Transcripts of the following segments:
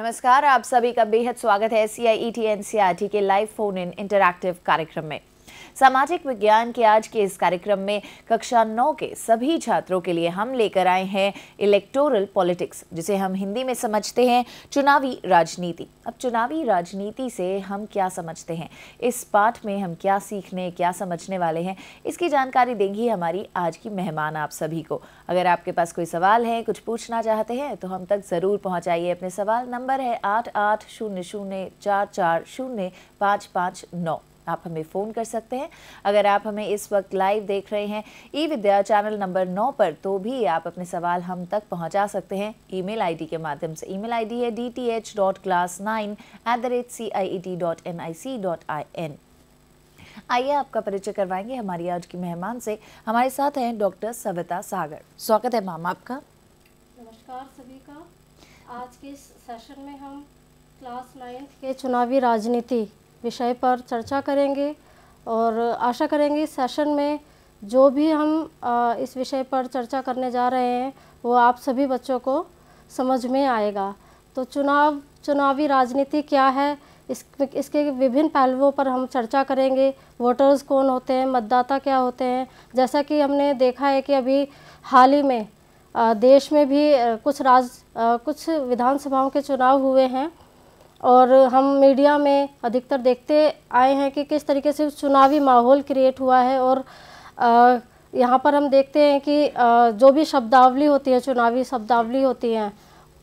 नमस्कार आप सभी का बेहद स्वागत है C I E T N C R T के लाइव फोन इन इंटरक्टिव कार्यक्रम में सामाजिक विज्ञान के आज के इस कार्यक्रम में कक्षा नौ के सभी छात्रों के लिए हम लेकर आए हैं इलेक्टोरल पॉलिटिक्स जिसे हम हिंदी में समझते हैं चुनावी राजनीति अब चुनावी राजनीति से हम क्या समझते हैं इस पाठ में हम क्या सीखने क्या समझने वाले हैं इसकी जानकारी देंगी हमारी आज की मेहमान आप सभी को अगर आपके पास कोई सवाल है कुछ पूछना चाहते हैं तो हम तक ज़रूर पहुँचाइए अपने सवाल नंबर है आठ आठ शून्य शून्य चार चार शून्य पाँच पाँच नौ आप हमें फ़ोन कर सकते हैं अगर आप हमें इस वक्त लाइव देख रहे हैं ई विद्या चैनल नंबर नौ पर तो भी आप अपने सवाल हम तक पहुंचा सकते हैं ईमेल आईडी के माध्यम से ईमेल आईडी है D T H dot class nine at the rate C I E T dot N I C dot I N आइए आपका परिचय करवाएंगे हमारी आज की मेहमान से हमारे साथ हैं डॉक्टर सविता सागर स्वागत है मैम आपका नमस्कार सभी का आज के सेशन में हम क्लास नाइन्थ के चुनावी राजनीति विषय पर चर्चा करेंगे और आशा करेंगे इस सेशन में जो भी हम इस विषय पर चर्चा करने जा रहे हैं वो आप सभी बच्चों को समझ में आएगा तो चुनाव चुनावी राजनीति क्या है इस इसके विभिन्न पहलुओं पर हम चर्चा करेंगे वोटर्स कौन होते हैं मतदाता क्या होते हैं जैसा कि हमने देखा है कि अभी हाल ही में देश में भी कुछ राज कुछ विधानसभाओं के चुनाव हुए हैं और हम मीडिया में अधिकतर देखते आए हैं कि किस तरीके से चुनावी माहौल क्रिएट हुआ है और यहाँ पर हम देखते हैं कि जो भी शब्दावली होती है चुनावी शब्दावली होती हैं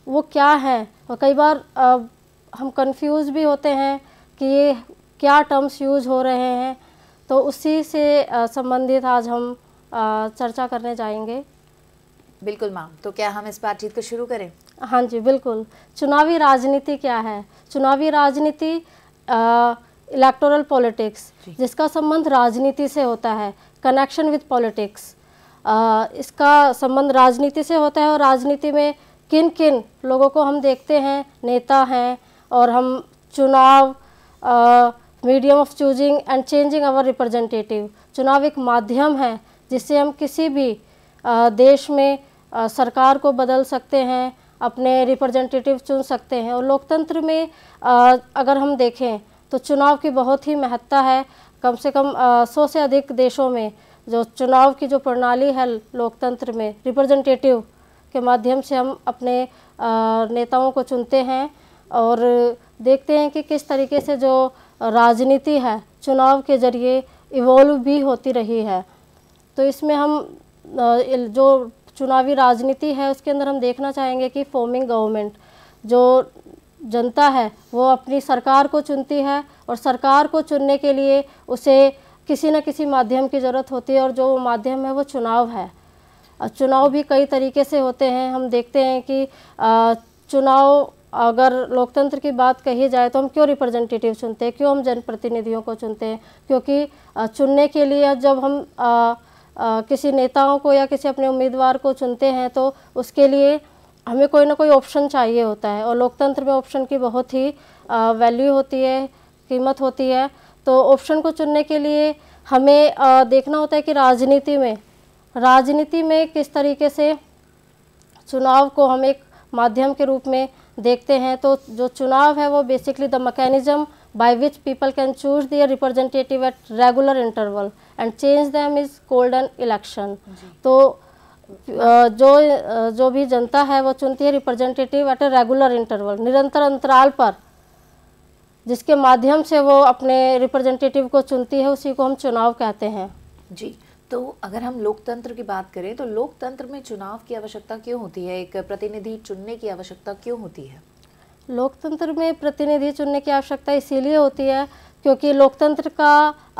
वो क्या है और कई बार हम कंफ्यूज भी होते हैं कि ये क्या टर्म्स यूज हो रहे हैं तो उसी से संबंधित आज हम चर्चा करने जाएंगे बिल्कुल माम तो क्या हम इस बातचीत को शुरू करें हाँ जी बिल्कुल चुनावी राजनीति क्या है चुनावी राजनीति इलेक्टोरल पॉलिटिक्स जिसका संबंध राजनीति से होता है कनेक्शन विद पॉलिटिक्स इसका संबंध राजनीति से होता है और राजनीति में किन किन लोगों को हम देखते हैं नेता हैं और हम चुनाव medium of choosing and changing our representative चुनाव एक माध्यम है जिससे हम किसी भी आ, देश में आ, सरकार को बदल सकते हैं अपने रिप्रेजेंटेटिव चुन सकते हैं और लोकतंत्र में अगर हम देखें तो चुनाव की बहुत ही महत्ता है कम से कम सौ से अधिक देशों में जो चुनाव की जो प्रणाली है लोकतंत्र में रिप्रेजेंटेटिव के माध्यम से हम अपने नेताओं को चुनते हैं और देखते हैं कि किस तरीके से जो राजनीति है चुनाव के ज़रिए इवॉल्व भी होती रही है तो इसमें हम जो चुनावी राजनीति है उसके अंदर हम देखना चाहेंगे कि फॉर्मिंग गवर्नमेंट जो जनता है वो अपनी सरकार को चुनती है और सरकार को चुनने के लिए उसे किसी न किसी माध्यम की ज़रूरत होती है और जो माध्यम है वो चुनाव है चुनाव भी कई तरीके से होते हैं हम देखते हैं कि चुनाव अगर लोकतंत्र की बात कही जाए तो हम क्यों रिप्रेजेंटेटिव चुनते हैं क्यों हम जनप्रतिनिधियों को चुनते हैं क्योंकि चुनने के लिए जब हम किसी नेताओं को या किसी अपने उम्मीदवार को चुनते हैं तो उसके लिए हमें कोई ना कोई ऑप्शन चाहिए होता है और लोकतंत्र में ऑप्शन की बहुत ही वैल्यू होती है कीमत होती है तो ऑप्शन को चुनने के लिए हमें देखना होता है कि राजनीति में राजनीति में किस तरीके से चुनाव को हम एक माध्यम के रूप में देखते हैं तो जो चुनाव है वो basically the mechanism by which people can choose their representative at regular interval and change them is called election तो जो जो भी जनता है वो चुनती है representative at a regular interval निरंतर अंतराल पर जिसके माध्यम से वो अपने रिप्रेजेंटेटिव को चुनती है उसी को हम चुनाव कहते हैं जी तो अगर हम लोकतंत्र की बात करें तो लोकतंत्र में चुनाव की आवश्यकता क्यों होती है एक प्रतिनिधि चुनने की आवश्यकता क्यों होती है लोकतंत्र में प्रतिनिधि चुनने की आवश्यकता इसीलिए होती है क्योंकि लोकतंत्र का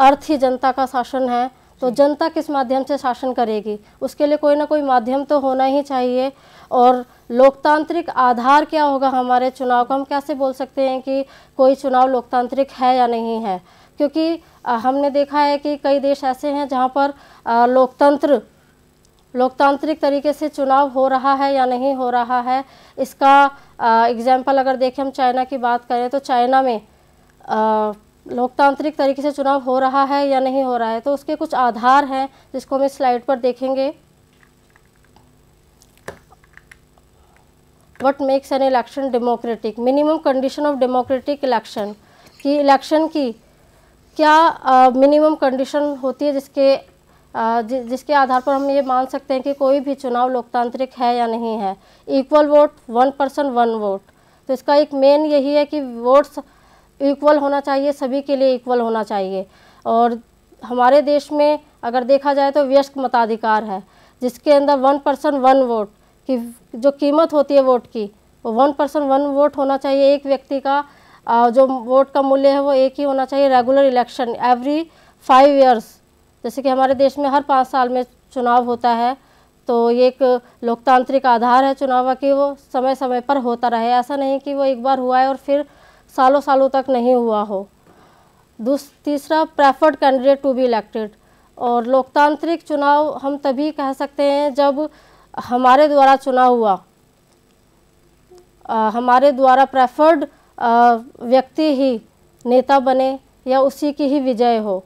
अर्थ ही जनता का शासन है तो जनता किस माध्यम से शासन करेगी उसके लिए कोई ना कोई माध्यम तो होना ही चाहिए और लोकतांत्रिक आधार क्या होगा हमारे चुनाव का हम कैसे बोल सकते हैं कि कोई चुनाव लोकतांत्रिक है या नहीं है क्योंकि हमने देखा है कि कई देश ऐसे हैं जहाँ पर लोकतंत्र लोकतांत्रिक तरीके से चुनाव हो रहा है या नहीं हो रहा है इसका एग्जाम्पल अगर देखें हम चाइना की बात करें तो चाइना में लोकतांत्रिक तरीके से चुनाव हो रहा है या नहीं हो रहा है तो उसके कुछ आधार हैं जिसको हम इस स्लाइड पर देखेंगे what makes an election democratic minimum condition of democratic election कि इलेक्शन की क्या मिनिमम कंडीशन होती है जिसके uh, जि, जिसके आधार पर हम ये मान सकते हैं कि कोई भी चुनाव लोकतांत्रिक है या नहीं है equal vote one person one vote तो इसका एक मेन यही है कि वोट्स इक्वल होना चाहिए सभी के लिए इक्वल होना चाहिए और हमारे देश में अगर देखा जाए तो व्यस्क मताधिकार है जिसके अंदर वन पर्सन वन वोट की जो कीमत होती है वोट की वो वन पर्सन वन वोट होना चाहिए एक व्यक्ति का जो वोट का मूल्य है वो एक ही होना चाहिए regular election every five years जैसे कि हमारे देश में हर पाँच साल में चुनाव होता है तो ये एक लोकतांत्रिक आधार है चुनाव का कि वो समय समय पर होता रहे ऐसा नहीं कि वो एक बार हुआ है और फिर सालों सालों तक नहीं हुआ हो तीसरा preferred candidate to be elected और लोकतांत्रिक चुनाव हम तभी कह सकते हैं जब हमारे द्वारा चुनाव हुआ आ, हमारे द्वारा प्रेफर्ड व्यक्ति ही नेता बने या उसी की ही विजय हो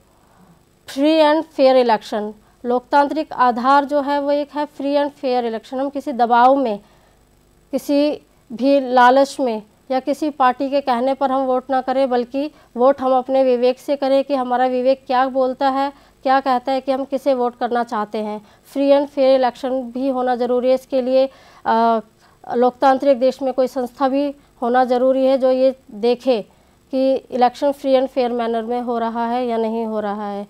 फ्री एंड फेयर इलेक्शन लोकतांत्रिक आधार जो है वो एक है फ्री एंड फेयर इलेक्शन हम किसी दबाव में किसी भी लालच में या किसी पार्टी के कहने पर हम वोट ना करें बल्कि वोट हम अपने विवेक से करें कि हमारा विवेक क्या बोलता है क्या कहता है कि हम किसे वोट करना चाहते हैं फ्री एंड फेयर इलेक्शन भी होना ज़रूरी है इसके लिए लोकतांत्रिक देश में कोई संस्था भी होना ज़रूरी है जो ये देखे कि election free and fair manner में हो रहा है या नहीं हो रहा है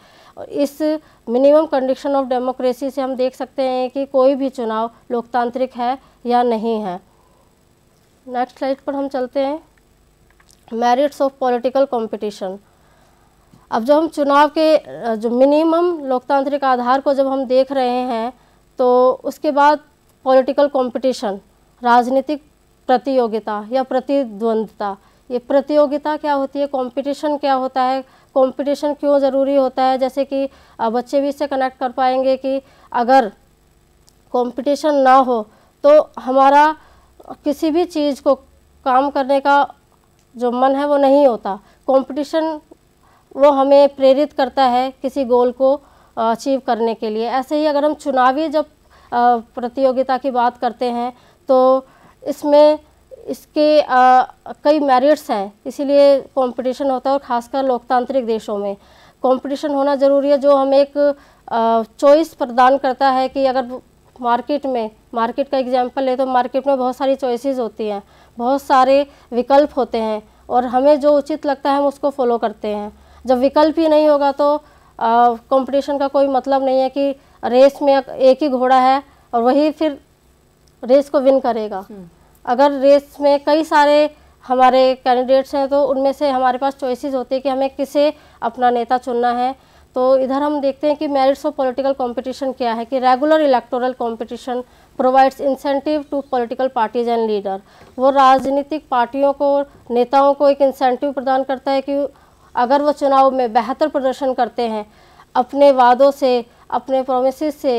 इस मिनिमम कंडीशन ऑफ डेमोक्रेसी से हम देख सकते हैं कि कोई भी चुनाव लोकतांत्रिक है या नहीं है नेक्स्ट स्लाइड पर हम चलते हैं मेरिट्स ऑफ पॉलिटिकल कंपटीशन अब जब हम चुनाव के जो मिनिमम लोकतांत्रिक आधार को जब हम देख रहे हैं तो उसके बाद पॉलिटिकल कंपटीशन राजनीतिक प्रतियोगिता या प्रतिद्वंदता ये प्रतियोगिता क्या होती है कंपटीशन क्या होता है कंपटीशन क्यों ज़रूरी होता है जैसे कि बच्चे भी इससे कनेक्ट कर पाएंगे कि अगर कंपटीशन ना हो तो हमारा किसी भी चीज़ को काम करने का जो मन है वो नहीं होता कंपटीशन वो हमें प्रेरित करता है किसी गोल को अचीव करने के लिए ऐसे ही अगर हम चुनावी जब प्रतियोगिता की बात करते हैं तो इसमें इसके आ, कई मेरिट्स हैं इसीलिए कंपटीशन होता है और ख़ासकर लोकतांत्रिक देशों में कंपटीशन होना ज़रूरी है जो हमें एक चॉइस प्रदान करता है कि अगर मार्केट में मार्केट का एग्जाम्पल ले तो मार्केट में बहुत सारी चॉइसेस होती हैं बहुत सारे विकल्प होते हैं और हमें जो उचित लगता है हम उसको फॉलो करते हैं जब विकल्प ही नहीं होगा तो कंपटीशन का कोई मतलब नहीं है कि रेस में एक ही घोड़ा है और वही फिर रेस को विन करेगा हम्म। अगर रेस में कई सारे हमारे कैंडिडेट्स हैं तो उनमें से हमारे पास चॉइसेस होती है कि हमें किसे अपना नेता चुनना है तो इधर हम देखते हैं कि मेरिट्स ऑफ पॉलिटिकल कंपटीशन क्या है कि regular electoral competition provides incentive to political parties and leader वो राजनीतिक पार्टियों को नेताओं को एक इंसेंटिव प्रदान करता है कि अगर वो चुनाव में बेहतर प्रदर्शन करते हैं अपने वादों से अपने प्रोमिस से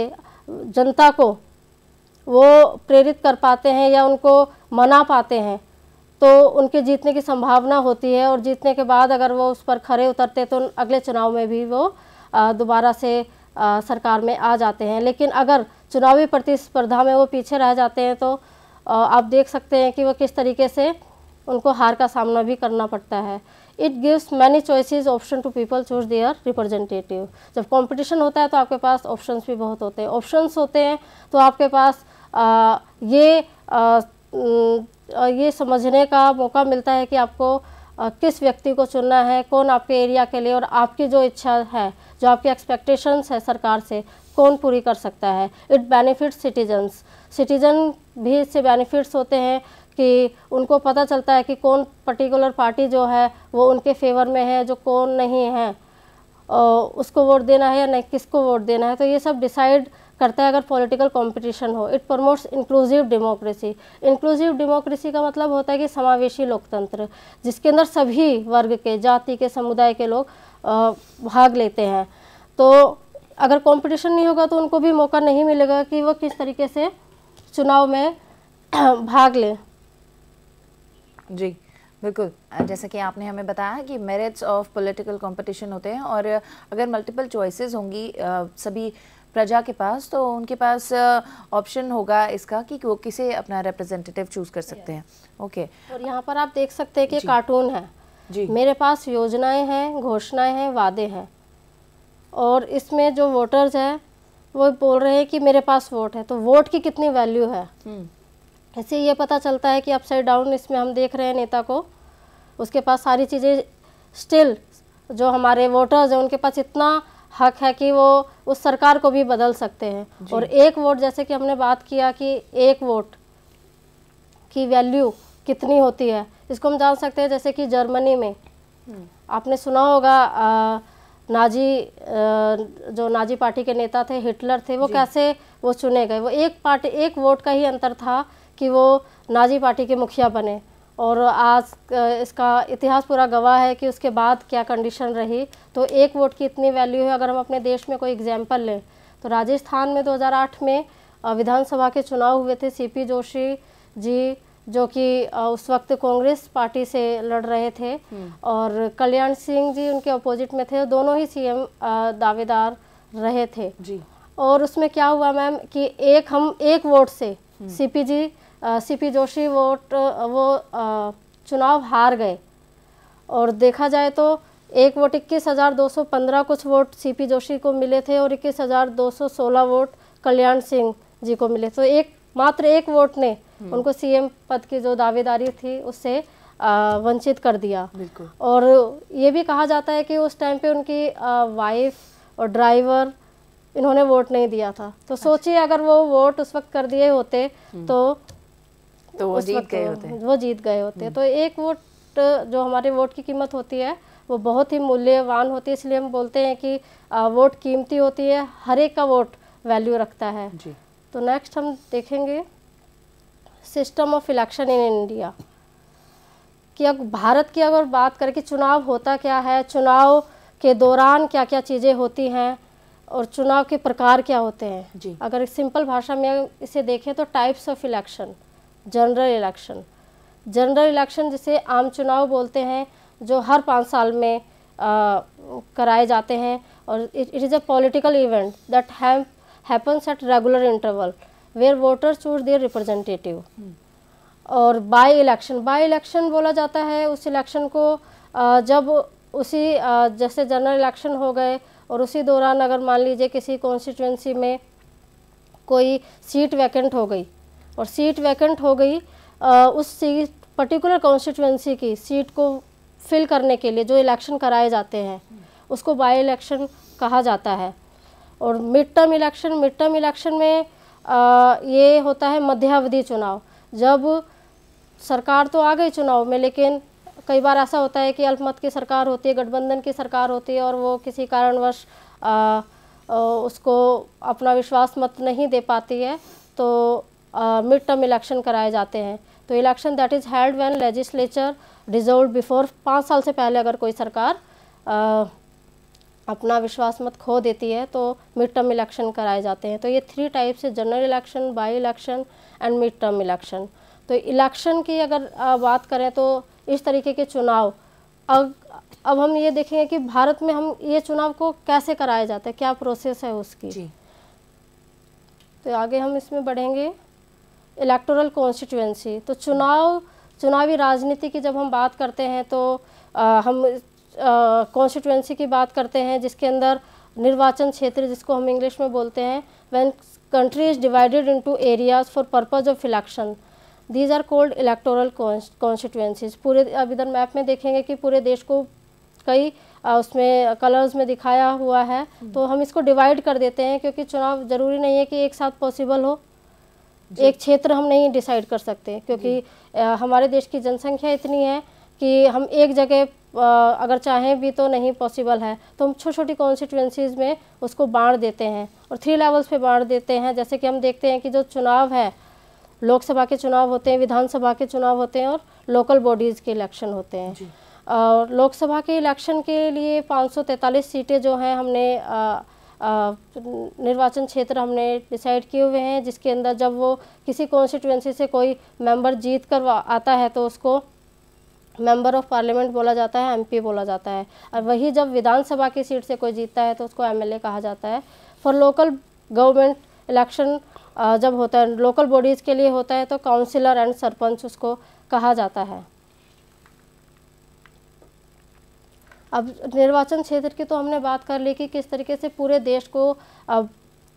जनता को वो प्रेरित कर पाते हैं या उनको मना पाते हैं तो उनके जीतने की संभावना होती है और जीतने के बाद अगर वो उस पर खड़े उतरते तो अगले चुनाव में भी वो दोबारा से सरकार में आ जाते हैं लेकिन अगर चुनावी प्रतिस्पर्धा में वो पीछे रह जाते हैं तो आप देख सकते हैं कि वो किस तरीके से उनको हार का सामना भी करना पड़ता है it gives many choices option to people choose their representative जब कॉम्पिटिशन होता है तो आपके पास ऑप्शन भी बहुत होते हैं ऑप्शन होते हैं तो आपके पास आ, ये ये समझने का मौका मिलता है कि आपको किस व्यक्ति को चुनना है कौन आपके एरिया के लिए और आपकी जो इच्छा है जो आपकी एक्सपेक्टेशंस है सरकार से कौन पूरी कर सकता है इट बेनिफिट सिटीजन्स सिटीजन भी इससे बेनिफिट्स होते हैं कि उनको पता चलता है कि कौन पर्टिकुलर पार्टी जो है वो उनके फेवर में है जो कौन नहीं है उसको वोट देना है या नहीं किसको वोट देना है तो ये सब डिसाइड करता है अगर पॉलिटिकल कंपटीशन हो it promotes inclusive democracy inclusive democracy का मतलब होता है कि समावेशी लोकतंत्र जिसके अंदर सभी वर्ग के जाति के समुदाय के लोग भाग लेते हैं तो अगर कंपटीशन नहीं होगा तो उनको भी मौका नहीं मिलेगा कि वह किस तरीके से चुनाव में भाग लें जी बिल्कुल जैसा कि आपने हमें बताया कि मेरिट्स ऑफ पॉलिटिकल कंपटीशन होते हैं और अगर मल्टीपल चॉइसेस होंगी सभी प्रजा के पास तो उनके पास ऑप्शन होगा इसका कि वो किसे अपना रिप्रेजेंटेटिव चूज कर सकते हैं ओके और यहाँ पर आप देख सकते हैं कि कार्टून है जी मेरे पास योजनाएं हैं घोषणाएं हैं वादे हैं और इसमें जो वोटर्स हैं वो बोल रहे हैं कि मेरे पास वोट है तो वोट की कितनी वैल्यू है हम्म। ऐसे ये पता चलता है कि अपसाइड डाउन इसमें हम देख रहे हैं नेता को उसके पास सारी चीज़ें स्टिल जो हमारे वोटर्स हैं उनके पास इतना हक है कि वो उस सरकार को भी बदल सकते हैं और एक वोट जैसे कि हमने बात किया कि एक वोट की वैल्यू कितनी होती है इसको हम जान सकते हैं जैसे कि जर्मनी में हम्म। आपने सुना होगा आ, नाजी आ, जो नाजी पार्टी के नेता थे हिटलर थे वो कैसे वो चुने गए वो एक पार्टी एक वोट का ही अंतर था कि वो नाजी पार्टी के मुखिया बने और आज इसका इतिहास पूरा गवाह है कि उसके बाद क्या कंडीशन रही तो एक वोट की इतनी वैल्यू है अगर हम अपने देश में कोई एग्जाम्पल लें तो राजस्थान में 2008 में विधानसभा के चुनाव हुए थे सीपी जोशी जी जो कि उस वक्त कांग्रेस पार्टी से लड़ रहे थे हम्म। और कल्याण सिंह जी उनके अपोजिट में थे दोनों ही सीएम दावेदार रहे थे जी और उसमें क्या हुआ मैम कि एक हम एक वोट से सीपी हम्म। जी सीपी जोशी वोट वो चुनाव हार गए और देखा जाए तो एक वोट इक्कीस हज़ार दो सौ पंद्रह कुछ वोट सीपी जोशी को मिले थे और इक्कीस हज़ार दो सौ सोलह वोट कल्याण सिंह जी को मिले तो एक मात्र एक वोट ने हम्म। उनको सीएम पद की जो दावेदारी थी उससे वंचित कर दिया और ये भी कहा जाता है कि उस टाइम पे उनकी वाइफ और ड्राइवर इन्होंने वोट नहीं दिया था तो अच्छा। सोचिए अगर वो वोट उस वक्त कर दिए होते हम्म। तो तो वो जीत गए होते हैं वो जीत गए होते हैं तो हम्म। एक वोट जो हमारे वोट की कीमत होती है वो बहुत ही मूल्यवान होती है इसलिए हम बोलते हैं कि वोट कीमती होती है हर एक का वोट वैल्यू रखता है जी। तो नेक्स्ट हम देखेंगे system of election in India कि भारत की अगर बात करें कि चुनाव होता क्या है चुनाव के दौरान क्या क्या चीज़ें होती हैं और चुनाव के प्रकार क्या होते हैं जी। अगर सिंपल भाषा में इसे देखें तो types of election general election general election जिसे आम चुनाव बोलते हैं जो हर पाँच साल में कराए जाते हैं और it is a political event that happens at regular interval where voter choose their representative और बाय इलेक्शन बाय इलेक्शन बोला जाता है उस इलेक्शन को आ, जब उसी आ, जैसे जनरल इलेक्शन हो गए और उसी दौरान अगर मान लीजिए किसी कॉन्स्टिट्यूंसी में कोई सीट वैकेंट हो गई और सीट वैकेंट हो गई आ, उस सीट पर्टिकुलर कॉन्स्टिट्यूंसी की सीट को फिल करने के लिए जो इलेक्शन कराए जाते हैं उसको बाई इलेक्शन कहा जाता है और mid term election mid term election में आ, ये होता है मध्यावधि चुनाव जब सरकार तो आ गई चुनाव में लेकिन कई बार ऐसा होता है कि अल्पमत की सरकार होती है गठबंधन की सरकार होती है और वो किसी कारणवश उसको अपना विश्वास मत नहीं दे पाती है तो मिड टर्म इलेक्शन कराए जाते हैं तो election that is held when legislature resolve before पाँच साल से पहले अगर कोई सरकार आ, अपना विश्वास मत खो देती है तो मिड टर्म इलेक्शन कराए जाते हैं तो ये थ्री टाइप्स है general election by election and mid term election तो इलेक्शन की अगर बात करें तो इस तरीके के चुनाव अब अब हम ये देखेंगे कि भारत में हम ये चुनाव को कैसे कराया जाता है क्या प्रोसेस है उसकी जी। तो आगे हम इसमें बढ़ेंगे इलेक्टोरल कॉन्स्टिट्यूंसी तो चुनाव चुनावी राजनीति की जब हम बात करते हैं तो आ, हम कॉन्स्टिट्यूंसी की बात करते हैं जिसके अंदर निर्वाचन क्षेत्र जिसको हम इंग्लिश में बोलते हैं country is divided into areas for purpose of election these are called electoral constituencies पूरे अब इधर मैप में देखेंगे कि पूरे देश को कई उसमें कलर्स में दिखाया हुआ है हम्म। तो हम इसको डिवाइड कर देते हैं क्योंकि चुनाव ज़रूरी नहीं है कि एक साथ पॉसिबल हो एक क्षेत्र हम नहीं डिसाइड कर सकते क्योंकि हमारे देश की जनसंख्या इतनी है कि हम एक जगह अगर चाहें भी तो नहीं पॉसिबल है तो हम छोटी छोटी कॉन्स्टिट्यूंसीज़ में उसको बांट देते हैं और थ्री लेवल्स पे बांट देते हैं जैसे कि हम देखते हैं कि जो चुनाव है लोकसभा के चुनाव होते हैं विधानसभा के चुनाव होते हैं और लोकल बॉडीज़ के इलेक्शन होते हैं और लोकसभा के इलेक्शन के लिए पाँच सीटें जो हैं हमने आ, निर्वाचन क्षेत्र हमने डिसाइड किए हुए हैं जिसके अंदर जब वो किसी कॉन्स्टिट्यूंसी से कोई मेंबर जीत कर आता है तो उसको मेंबर ऑफ पार्लियामेंट बोला जाता है एमपी बोला जाता है और वही जब विधानसभा की सीट से कोई जीतता है तो उसको एमएलए कहा जाता है फॉर लोकल गवर्नमेंट इलेक्शन जब होता है लोकल बॉडीज़ के लिए होता है तो काउंसिलर एंड सरपंच उसको कहा जाता है अब निर्वाचन क्षेत्र की तो हमने बात कर ली कि किस तरीके से पूरे देश को अब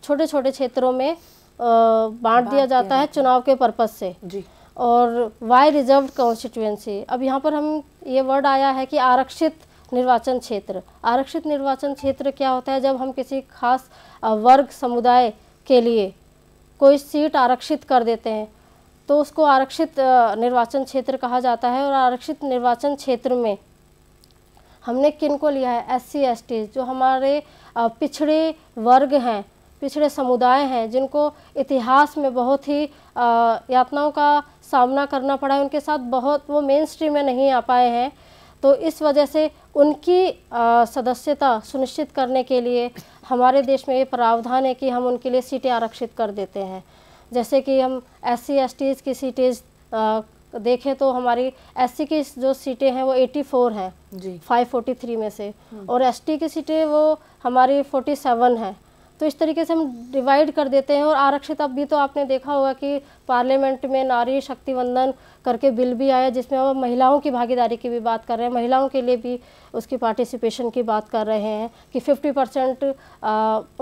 छोटे छोटे क्षेत्रों में बांट दिया जाता है चुनाव के पर्पज़ से जी और वाई रिजर्व कॉन्स्टिट्यूएंसी अब यहाँ पर हम ये वर्ड आया है कि आरक्षित निर्वाचन क्षेत्र आरक्षित निर्वाचन क्षेत्र क्या होता है जब हम किसी खास वर्ग समुदाय के लिए कोई सीट आरक्षित कर देते हैं तो उसको आरक्षित निर्वाचन क्षेत्र कहा जाता है और आरक्षित निर्वाचन क्षेत्र में हमने किन को लिया है एस सी एस जो हमारे पिछड़े वर्ग हैं पिछड़े समुदाय हैं जिनको इतिहास में बहुत ही यातनाओं का सामना करना पड़ा है उनके साथ बहुत वो मेन स्ट्रीम में नहीं आ पाए हैं तो इस वजह से उनकी सदस्यता सुनिश्चित करने के लिए हमारे देश में ये प्रावधान है कि हम उनके लिए सीटें आरक्षित कर देते हैं जैसे कि हम एस सी एस टीज़ की सीटें तो देखें तो हमारी एस की जो सीटें हैं वो 84 हैं जी 543 में से हम्म। और एस की सीटें वो हमारी 47 हैं तो इस तरीके से हम डिवाइड कर देते हैं और आरक्षित अब भी तो आपने देखा होगा कि पार्लियामेंट में नारी शक्ति वंदन करके बिल भी आया जिसमें हम महिलाओं की भागीदारी की भी बात कर रहे हैं महिलाओं के लिए भी उसकी पार्टिसिपेशन की बात कर रहे हैं कि 50 परसेंट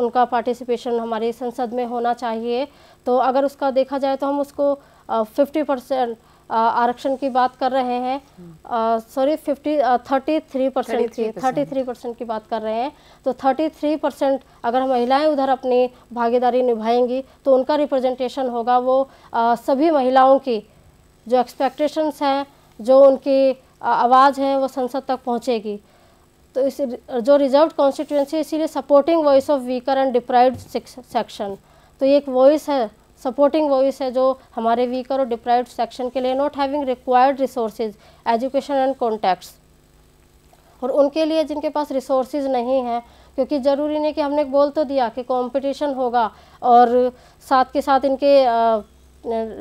उनका पार्टिसिपेशन हमारी संसद में होना चाहिए तो अगर उसका देखा जाए तो हम उसको फिफ्टी परसेंट आरक्षण की बात कर रहे हैं sorry fifty thirty three percent की थर्टी थ्री परसेंट की बात कर रहे हैं तो थर्टी थ्री परसेंट अगर महिलाएं उधर अपनी भागीदारी निभाएंगी तो उनका रिप्रेजेंटेशन होगा वो आ, सभी महिलाओं की जो एक्सपेक्टेशंस हैं जो उनकी आवाज़ है वो संसद तक पहुँचेगी तो इस जो रिजर्व कॉन्स्टिट्यूंसी इसीलिए supporting voice of weaker and deprive section तो ये एक वॉइस है सपोर्टिंग वॉइस है जो हमारे वीकर और डिप्राइव सेक्शन के लिए not having required resources education and contacts और उनके लिए जिनके पास रिसोर्सेज नहीं हैं क्योंकि ज़रूरी नहीं कि हमने बोल तो दिया कि कंपटीशन होगा और साथ के साथ इनके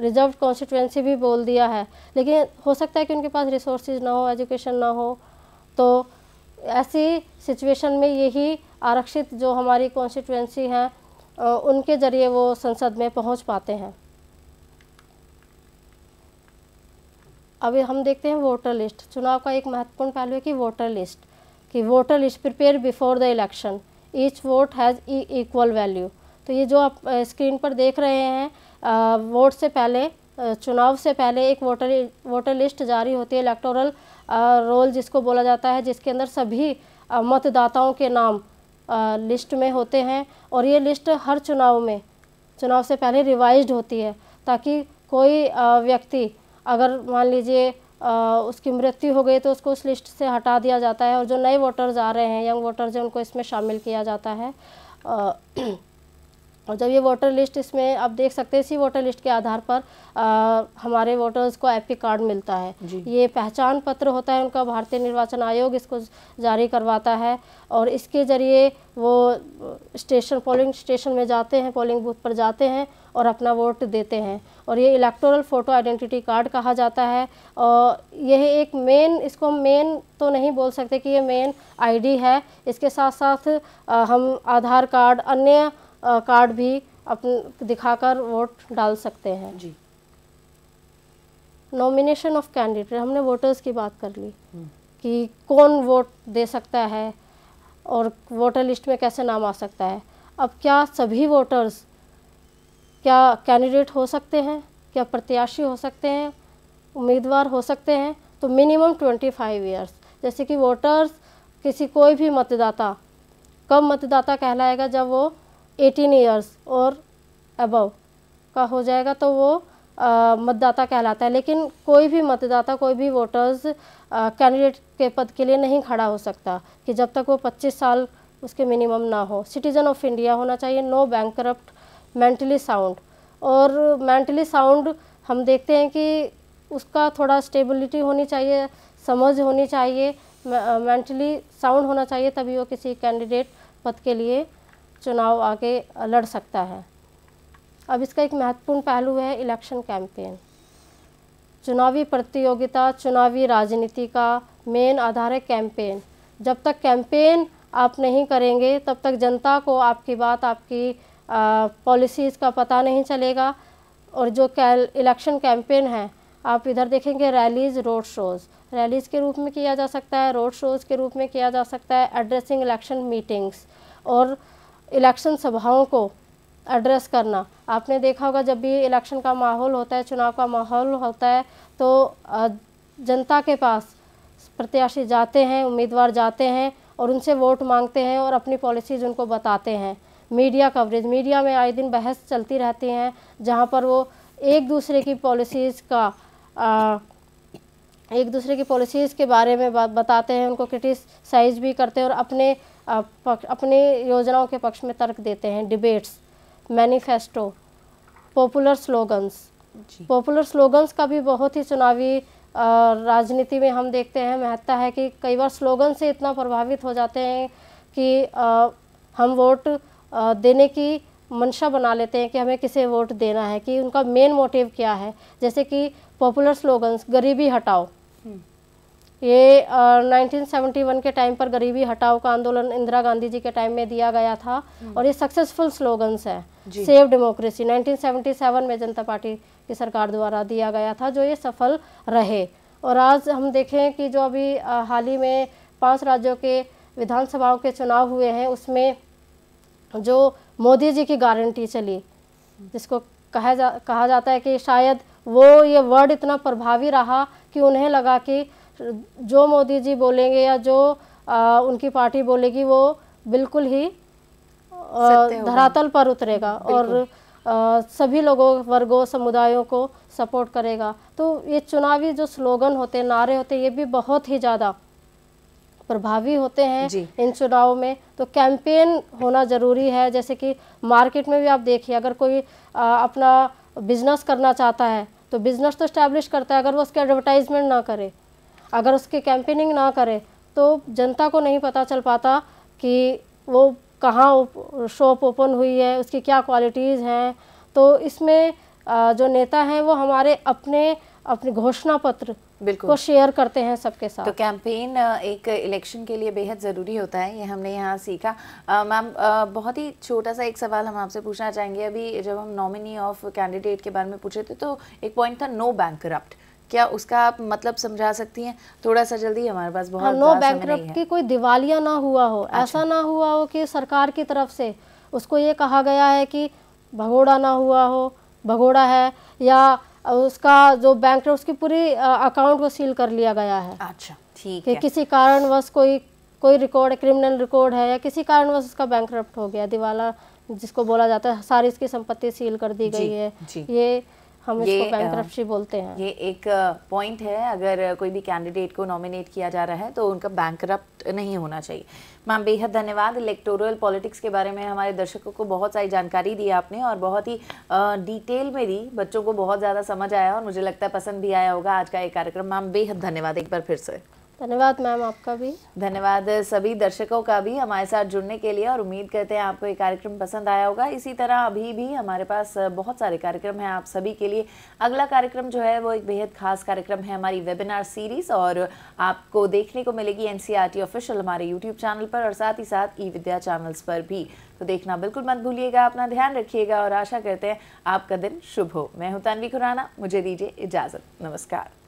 रिजर्व कॉन्स्टिट्यूंसी भी बोल दिया है लेकिन हो सकता है कि उनके पास रिसोर्सेज ना हो एजुकेशन ना हो तो ऐसी सिचुएशन में यही आरक्षित जो हमारी कॉन्स्टिट्यूंसी हैं उनके ज़रिए वो संसद में पहुंच पाते हैं अभी हम देखते हैं वोटर लिस्ट चुनाव का एक महत्वपूर्ण पहलू है कि वोटर लिस्ट कि voter list prepare before the election each vote has equal value तो ये जो आप स्क्रीन पर देख रहे हैं वोट से पहले चुनाव से पहले एक वोटर वोटर लिस्ट जारी होती है इलेक्टोरल रोल जिसको बोला जाता है जिसके अंदर सभी मतदाताओं के नाम लिस्ट में होते हैं और ये लिस्ट हर चुनाव में चुनाव से पहले रिवाइज होती है ताकि कोई व्यक्ति अगर मान लीजिए उसकी मृत्यु हो गई तो उसको उस लिस्ट से हटा दिया जाता है और जो नए वोटर्स आ रहे हैं यंग वोटर्स हैं उनको इसमें शामिल किया जाता है और जब ये वोटर लिस्ट इसमें आप देख सकते हैं इसी वोटर लिस्ट के आधार पर आ, हमारे वोटर्स को एपी कार्ड मिलता है ये पहचान पत्र होता है उनका भारतीय निर्वाचन आयोग इसको जारी करवाता है और इसके ज़रिए वो स्टेशन पोलिंग स्टेशन में जाते हैं पोलिंग बूथ पर जाते हैं और अपना वोट देते हैं और ये इलेक्टोरल फ़ोटो आइडेंटिटी कार्ड कहा जाता है और यह एक मेन इसको मेन तो नहीं बोल सकते कि ये मेन आईडी है इसके साथ साथ आ, हम आधार कार्ड अन्य कार्ड भी अपन दिखाकर वोट डाल सकते हैं जी नॉमिनेशन ऑफ कैंडिडेट हमने वोटर्स की बात कर ली हम्म। कि कौन वोट दे सकता है और वोटर लिस्ट में कैसे नाम आ सकता है अब क्या सभी वोटर्स क्या कैंडिडेट हो सकते हैं क्या प्रत्याशी हो सकते हैं उम्मीदवार हो सकते हैं तो मिनिमम ट्वेंटी फाइव ईयर्स जैसे कि वोटर्स किसी कोई भी मतदाता कब मतदाता कहलाएगा जब वो एटीन ईयर्स और अबव का हो जाएगा तो वो मतदाता कहलाता है लेकिन कोई भी मतदाता कोई भी वोटर्स कैंडिडेट के पद के लिए नहीं खड़ा हो सकता कि जब तक वो 25 साल उसके मिनिमम ना हो सिटीज़न ऑफ इंडिया होना चाहिए नो बैंक मेंटली साउंड और मेंटली साउंड हम देखते हैं कि उसका थोड़ा स्टेबिलिटी होनी चाहिए समझ होनी चाहिए मेंटली साउंड होना चाहिए तभी वो किसी कैंडिडेट पद के लिए चुनाव आगे लड़ सकता है अब इसका एक महत्वपूर्ण पहलू है इलेक्शन कैंपेन चुनावी प्रतियोगिता चुनावी राजनीति का मेन आधार है कैंपेन जब तक कैंपेन आप नहीं करेंगे तब तक जनता को आपकी बात आपकी पॉलिसीज़ का पता नहीं चलेगा और जो इलेक्शन कैंपेन है आप इधर देखेंगे रैलीज़ रोड शोज़ रैलीज़ के रूप में किया जा सकता है रोड शोज़ के रूप में किया जा सकता है एड्रेसिंग इलेक्शन मीटिंग्स और इलेक्शन सभाओं को एड्रेस करना आपने देखा होगा जब भी इलेक्शन का माहौल होता है चुनाव का माहौल होता है तो जनता के पास प्रत्याशी जाते हैं उम्मीदवार जाते हैं और उनसे वोट मांगते हैं और अपनी पॉलिसीज़ उनको बताते हैं मीडिया कवरेज मीडिया में आए दिन बहस चलती रहती हैं जहाँ पर वो एक दूसरे की पॉलिसीज़ का आ, एक दूसरे की पॉलिसीज़ के बारे में बात बताते हैं उनको क्रिटिसाइज भी करते हैं और अपने अपने योजनाओं के पक्ष में तर्क देते हैं debates manifesto popular slogans popular slogans का भी बहुत ही चुनावी राजनीति में हम देखते हैं महत्ता है कि कई बार स्लोगन से इतना प्रभावित हो जाते हैं कि आ, हम वोट आ, देने की मंशा बना लेते हैं कि हमें किसे वोट देना है कि उनका मेन मोटिव क्या है जैसे कि पॉपुलर स्लोगन्स गरीबी हटाओ ये नाइनटीन 1971 वन के टाइम पर गरीबी हटाओ का आंदोलन इंदिरा गांधी जी के टाइम में दिया गया था हम्म। और ये सक्सेसफुल स्लोगन्स है सेव डेमोक्रेसी 1977 में जनता पार्टी की सरकार द्वारा दिया गया था जो ये सफल रहे और आज हम देखें कि जो अभी हाल ही में पांच राज्यों के विधानसभाओं के चुनाव हुए हैं उसमें जो मोदी जी की गारंटी चली जिसको कहा जा कहा जाता है कि शायद वो ये वर्ड इतना प्रभावी रहा कि उन्हें लगा कि जो मोदी जी बोलेंगे या जो आ, उनकी पार्टी बोलेगी वो बिल्कुल ही धरातल पर उतरेगा और आ, सभी लोगों वर्गों समुदायों को सपोर्ट करेगा तो ये चुनावी जो स्लोगन होते नारे होते ये भी बहुत ही ज़्यादा प्रभावी होते हैं इन चुनावों में तो कैंपेन होना ज़रूरी है जैसे कि मार्केट में भी आप देखिए अगर कोई आ, अपना बिजनेस करना चाहता है तो बिजनेस तो स्टैब्लिश करता है अगर वो उसके एडवर्टाइजमेंट ना करे अगर उसकी कैंपेनिंग ना करें तो जनता को नहीं पता चल पाता कि वो कहाँ शॉप ओपन हुई है उसकी क्या क्वालिटीज़ हैं तो इसमें जो नेता हैं वो हमारे अपने अपने घोषणा पत्र को शेयर करते हैं सबके साथ तो कैंपेन एक इलेक्शन के लिए बेहद ज़रूरी होता है ये हमने यहाँ सीखा मैम बहुत ही छोटा सा एक सवाल हम आपसे पूछना चाहेंगे अभी जब हम नॉमिनी ऑफ कैंडिडेट के बारे में पूछे थे तो एक पॉइंट था नो बैंक करप्ट क्या उसका आप मतलब समझा सकती हैं थोड़ा सा जल्दी हमारे पास बहुत नो हाँ, बैंक की कोई दिवालिया ना हुआ हो अच्छा। ऐसा ना हुआ हो कि सरकार की तरफ से उसको ये कहा गया है कि भगोड़ा ना हुआ हो भगोड़ा है या उसका जो बैंक उसकी पूरी अकाउंट को सील कर लिया गया है अच्छा ठीक है किसी कारणवश कोई कोई रिकॉर्ड क्रिमिनल रिकॉर्ड है या किसी कारणवश उसका बैंक हो गया दिवाला जिसको बोला जाता है सारी इसकी संपत्ति सील कर दी गई है ये हम इसको बोलते हैं ये एक पॉइंट है अगर कोई भी कैंडिडेट को नॉमिनेट किया जा रहा है तो उनका बैंक नहीं होना चाहिए मैम बेहद धन्यवाद इलेक्टोरल पॉलिटिक्स के बारे में हमारे दर्शकों को बहुत सारी जानकारी दी आपने और बहुत ही डिटेल में दी बच्चों को बहुत ज़्यादा समझ आया और मुझे लगता है पसंद भी आया होगा आज का ये कार्यक्रम मैम बेहद धन्यवाद एक बार फिर से धन्यवाद मैम आपका भी धन्यवाद सभी दर्शकों का भी हमारे साथ जुड़ने के लिए और उम्मीद करते हैं आपको ये कार्यक्रम पसंद आया होगा इसी तरह अभी भी हमारे पास बहुत सारे कार्यक्रम हैं आप सभी के लिए अगला कार्यक्रम जो है वो एक बेहद खास कार्यक्रम है हमारी वेबिनार सीरीज़ और आपको देखने को मिलेगी एन ऑफिशियल e हमारे यूट्यूब चैनल पर और साथ ही साथ ई विद्या चैनल्स पर भी तो देखना बिल्कुल मत भूलिएगा अपना ध्यान रखिएगा और आशा करते हैं आपका दिन शुभ हो मैं हूँ तानवी खुराना मुझे दीजिए इजाज़त नमस्कार